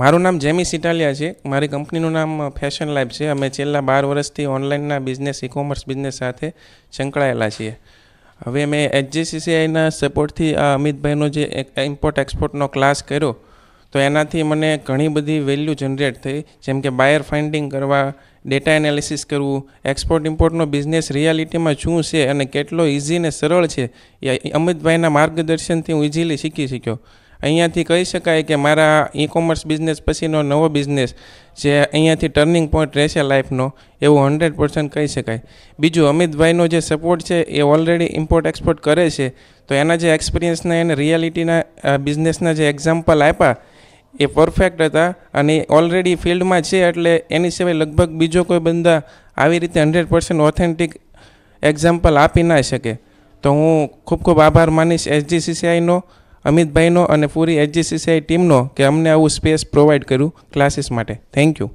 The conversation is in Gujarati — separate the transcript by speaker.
Speaker 1: મારું નામ જેમી સિટાલિયા છે મારી કંપનીનું નામ ફેશન લાઈફ છે અમે છેલ્લા બાર વર્ષથી ઓનલાઈનના બિઝનેસ ઈ કોમર્સ બિઝનેસ સાથે સંકળાયેલા છીએ હવે મેં એચજીસીસીઆઈના સપોર્ટથી આ અમિતભાઈનો જે ઇમ્પોર્ટ એક્સપોર્ટનો ક્લાસ કર્યો તો એનાથી મને ઘણી બધી વેલ્યુ જનરેટ થઈ જેમ કે બાયર ફાઇન્ડિંગ કરવા ડેટા એનાલિસિસ કરવું એક્સપોર્ટ ઇમ્પોર્ટનો બિઝનેસ રિયાલિટીમાં શું છે અને કેટલો ઇઝી ને સરળ છે એ અમિતભાઈના માર્ગદર્શનથી હું ઇઝીલી શીખી શક્યો અહીંયાથી કહી શકાય કે મારા ઈ કોમર્સ બિઝનેસ પછીનો નવો બિઝનેસ જે અહીંયાથી ટર્નિંગ પોઈન્ટ રહેશે લાઈફનો એવું હંડ્રેડ પર્સન્ટ કહી શકાય બીજું અમિતભાઈનો જે સપોર્ટ છે એ ઓલરેડી ઇમ્પોર્ટ એક્સપોર્ટ કરે છે તો એના જે એક્સપિરિયન્સના એને રિયાલિટીના બિઝનેસના જે એક્ઝામ્પલ આપ્યા એ પરફેક્ટ હતા અને ઓલરેડી ફિલ્ડમાં છે એટલે એની સિવાય લગભગ બીજો કોઈ બંદા આવી રીતે હંડ્રેડ પર્સન્ટ ઓથેન્ટિક એક્ઝામ્પલ આપી ના શકે તો હું ખૂબ ખૂબ આભાર માનીશ એસજીસીસીઆઈનો અમિતભાઈનો અને પૂરી એચજીસીસીઆઈ ટીમનો કે અમને આવું સ્પેસ પ્રોવાઈડ કર્યું ક્લાસીસ માટે થેન્ક યુ